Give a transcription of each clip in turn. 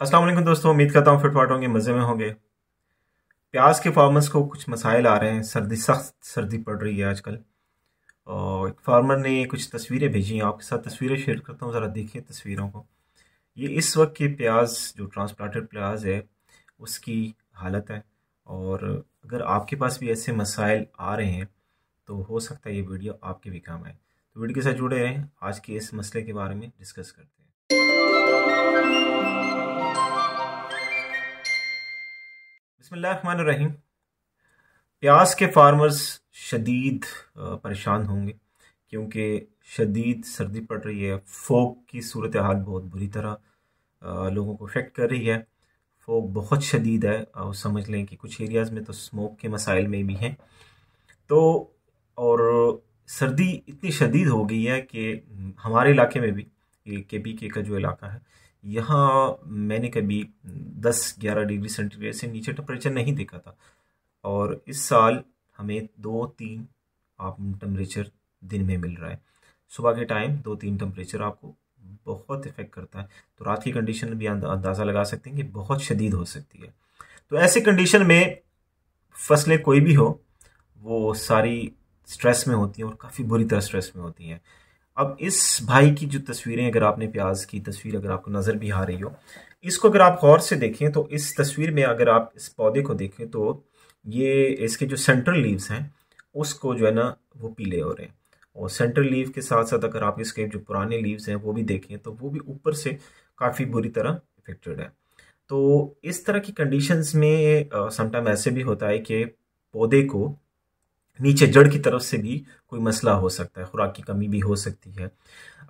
अस्सलाम वालेकुम दोस्तों उम्मीद करता हूँ फिटफाट होंगे मज़े में होंगे प्याज के फार्मर्स को कुछ मसाइल आ रहे हैं सर्दी सख्त सर्दी पड़ रही है आजकल और एक फार्मर ने कुछ तस्वीरें भेजी हैं आपके साथ तस्वीरें शेयर करता हूँ ज़रा देखिए तस्वीरों को ये इस वक्त के प्याज जो ट्रांसप्लांटेड प्याज है उसकी हालत है और अगर आपके पास भी ऐसे मसाइल आ रहे हैं तो हो सकता है ये वीडियो आपके भी काम आए तो वीडियो के साथ जुड़े रहें आज के इस मसले के बारे में डिस्कस करते हैं बसमीम प्याज के फार्मर्स शदीद परेशान होंगे क्योंकि शदीद सर्दी पड़ रही है फोक की सूरत हाल बहुत बुरी तरह लोगों को अफेक्ट कर रही है फोक बहुत शदीद है और समझ लें कि कुछ एरियाज़ में तो स्मोक के मसाइल में भी हैं तो और सर्दी इतनी शदीद हो गई है कि हमारे इलाके में भी के पी के का जो इलाका है यहाँ मैंने कभी 10-11 डिग्री सेंटीग्रेड से नीचे टेम्परेचर नहीं देखा था और इस साल हमें दो तीन आप टम्परेचर दिन में मिल रहा है सुबह के टाइम दो तीन टम्परेचर आपको बहुत इफ़ेक्ट करता है तो रात की कंडीशन भी अंदाज़ा लगा सकते हैं कि बहुत शदीद हो सकती है तो ऐसी कंडीशन में फसलें कोई भी हो वो सारी स्ट्रेस में होती हैं और काफ़ी बुरी तरह स्ट्रेस में होती हैं अब इस भाई की जो तस्वीरें अगर आपने प्याज की तस्वीर अगर आपको नज़र भी आ रही हो इसको अगर आप गौर से देखें तो इस तस्वीर में अगर आप इस पौधे को देखें तो ये इसके जो सेंट्रल लीव्स हैं उसको जो है ना वो पीले हो रहे हैं और सेंट्रल लीव के साथ साथ अगर आप इसके जो पुराने लीव्स हैं वो भी देखें तो वो भी ऊपर से काफ़ी बुरी तरह इफेक्टेड है तो इस तरह की कंडीशंस में समटाइम ऐसे भी होता है कि पौधे को नीचे जड़ की तरफ से भी कोई मसला हो सकता है खुराक की कमी भी हो सकती है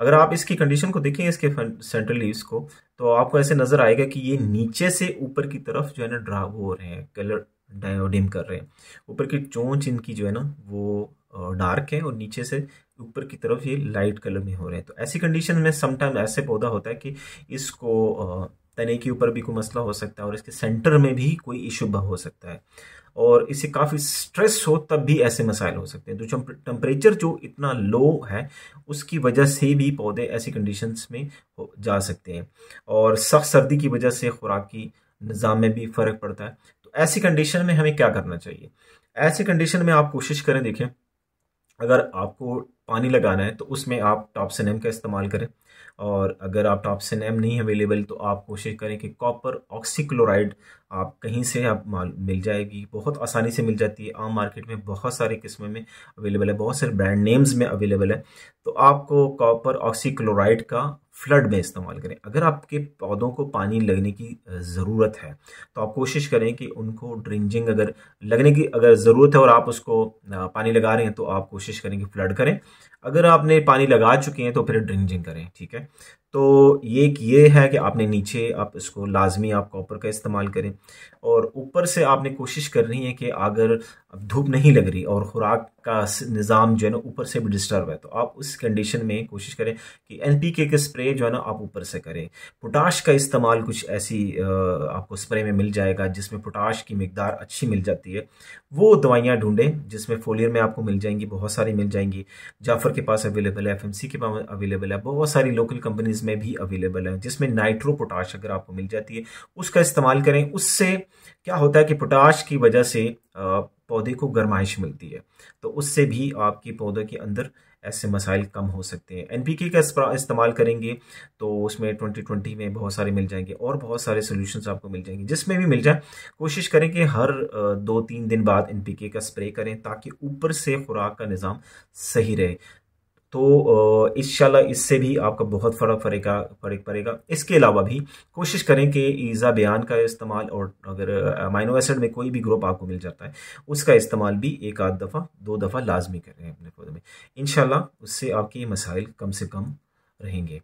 अगर आप इसकी कंडीशन को देखें इसके सेंट्रल लीव्स को तो आपको ऐसे नज़र आएगा कि ये नीचे से ऊपर की तरफ जो है ना ड्राव हो रहे हैं कलर डायोडिम कर रहे हैं ऊपर की चोंच इनकी जो है ना वो डार्क है और नीचे से ऊपर की तरफ ये लाइट कलर में हो रहे हैं तो ऐसी कंडीशन में समटाइम ऐसे पौधा होता है कि इसको तने के ऊपर भी कोई मसला हो सकता है और इसके सेंटर में भी कोई इशू हो सकता है और इससे काफ़ी स्ट्रेस हो तब भी ऐसे मसाइल हो सकते हैं तो टेम्परेचर जो इतना लो है उसकी वजह से भी पौधे ऐसी कंडीशंस में हो जा सकते हैं और सख्त सर्दी की वजह से खुराक की निज़ाम में भी फ़र्क पड़ता है तो ऐसी कंडीशन में हमें क्या करना चाहिए ऐसी कंडीशन में आप कोशिश करें देखें अगर आपको पानी लगाना है तो उसमें आप टॉपसिनेम का इस्तेमाल करें और अगर आप टॉपसिनेम नहीं अवेलेबल तो आप कोशिश करें कि कॉपर ऑक्सीक्लोराइड आप कहीं से आप मिल जाएगी बहुत आसानी से मिल जाती है आम मार्केट में बहुत सारी किस्में में अवेलेबल है बहुत सारे ब्रांड नेम्स में अवेलेबल है तो आपको कॉपर ऑक्सीक्लोराइड का फ्लड में इस्तेमाल करें अगर आपके पौधों को पानी लगने की ज़रूरत है तो आप कोशिश करें कि उनको ड्रिंजिंग अगर लगने की अगर ज़रूरत है और आप उसको पानी लगा रहे हैं तो आप कोशिश करें कि फ्लड करें अगर आपने पानी लगा चुके हैं तो फिर ड्रिंजिंग करें ठीक है तो ये एक ये है कि आपने नीचे आप इसको लाजमी आप कॉपर का इस्तेमाल करें और ऊपर से आपने कोशिश करनी है कि अगर अब धूप नहीं लग रही और ख़ुराक का निज़ाम जो है ना ऊपर से भी डिस्टर्ब है तो आप उस कंडीशन में कोशिश करें कि एन पी के के स्प्रे जो है ना आप ऊपर से करें पोटाश का इस्तेमाल कुछ ऐसी आपको स्प्रे में मिल जाएगा जिसमें पोटाश की मकदार अच्छी मिल जाती है वो दवाइयाँ ढूंढें जिसमें फोलियर में आपको मिल जाएंगी बहुत सारी मिल जाएंगी जाफर के पास अवेलेबल है एफ के पास अवेलेबल है बहुत सारी लोकल कंपनीज़ में भी अवेलेबल है जिसमें नाइट्रो पोटाश अगर आपको मिल जाती है उसका इस्तेमाल करें उससे क्या होता है कि पोटाश की वजह से पौधे को गर्माइश मिलती है तो उससे भी आपके पौधे के अंदर ऐसे मसाइल कम हो सकते हैं एनपीके का इस्तेमाल करेंगे तो उसमें 2020 में बहुत सारे मिल जाएंगे और बहुत सारे सोल्यूशन आपको मिल जाएंगे जिसमें भी मिल जाए कोशिश करें कि हर दो तीन दिन बाद एनपीके का स्प्रे करें ताकि ऊपर से खुराक का निज़ाम सही रहे तो इन इससे भी आपका बहुत फ़र्क पड़ेगा फर्क पड़ेगा इसके अलावा भी कोशिश करें कि ईज़ा बयान का इस्तेमाल और अगर अमाइनो एसिड में कोई भी ग्रुप आपको मिल जाता है उसका इस्तेमाल भी एक आध दफ़ा दो दफ़ा लाजमी करें अपने पौधे में इन उससे आपके मसाइल कम से कम रहेंगे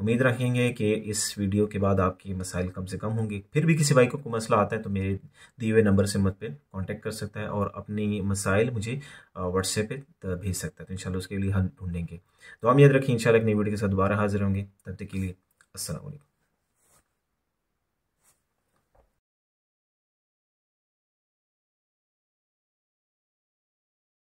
उम्मीद रखेंगे कि इस वीडियो के बाद आपके मसाइल कम से कम होंगे फिर भी किसी भाई को कोई मसला आता है तो मेरे दिए हुए नंबर से मत पर कांटेक्ट कर सकता है और अपनी मसाइल मुझे व्हाट्सएप पर भेज सकता है तो इंशाल्लाह उसके लिए हल ढूंढेंगे तो हम याद रखें इंशाल्लाह एक नई वीडियो के साथ दोबारा हाजिर होंगे तब तक के लिए असल